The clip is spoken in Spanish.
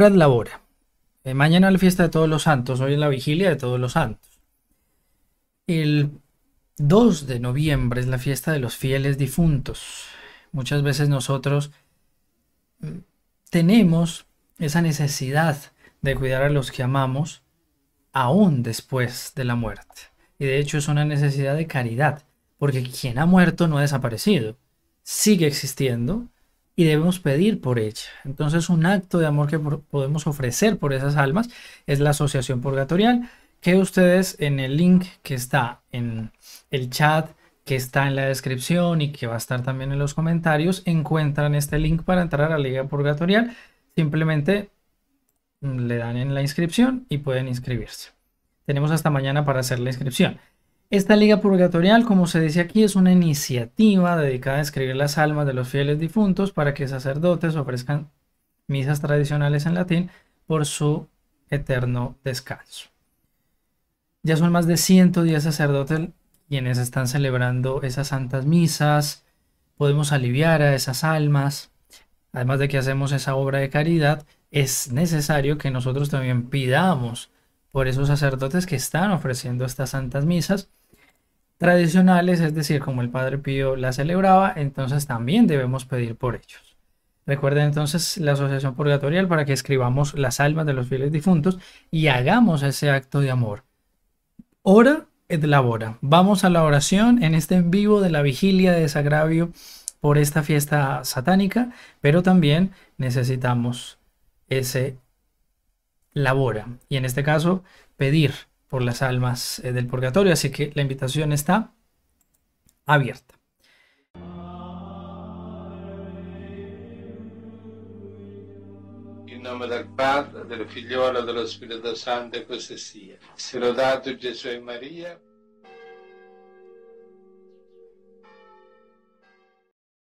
de la hora. mañana la fiesta de todos los santos, hoy es la vigilia de todos los santos. El 2 de noviembre es la fiesta de los fieles difuntos. Muchas veces nosotros mm, tenemos esa necesidad de cuidar a los que amamos aún después de la muerte. Y de hecho es una necesidad de caridad, porque quien ha muerto no ha desaparecido, sigue existiendo y debemos pedir por ella. Entonces un acto de amor que podemos ofrecer por esas almas es la asociación purgatorial que ustedes en el link que está en el chat, que está en la descripción y que va a estar también en los comentarios, encuentran este link para entrar a la Liga Purgatorial. Simplemente mm, le dan en la inscripción y pueden inscribirse. Tenemos hasta mañana para hacer la inscripción. Esta Liga Purgatorial, como se dice aquí, es una iniciativa dedicada a escribir las almas de los fieles difuntos para que sacerdotes ofrezcan misas tradicionales en latín por su eterno descanso. Ya son más de 110 sacerdotes quienes están celebrando esas santas misas. Podemos aliviar a esas almas. Además de que hacemos esa obra de caridad, es necesario que nosotros también pidamos por esos sacerdotes que están ofreciendo estas santas misas tradicionales, es decir, como el Padre Pío la celebraba, entonces también debemos pedir por ellos. Recuerden entonces la Asociación Purgatorial para que escribamos las almas de los fieles difuntos y hagamos ese acto de amor. Ora et labora. Vamos a la oración en este en vivo de la vigilia de desagravio por esta fiesta satánica, pero también necesitamos ese labora. Y en este caso, pedir por las almas eh, del purgatorio, así que la invitación está abierta. In nome del Padre, del Figliolo e dello Spirito Santo, e così sia. Sia lodato Gesù e Maria.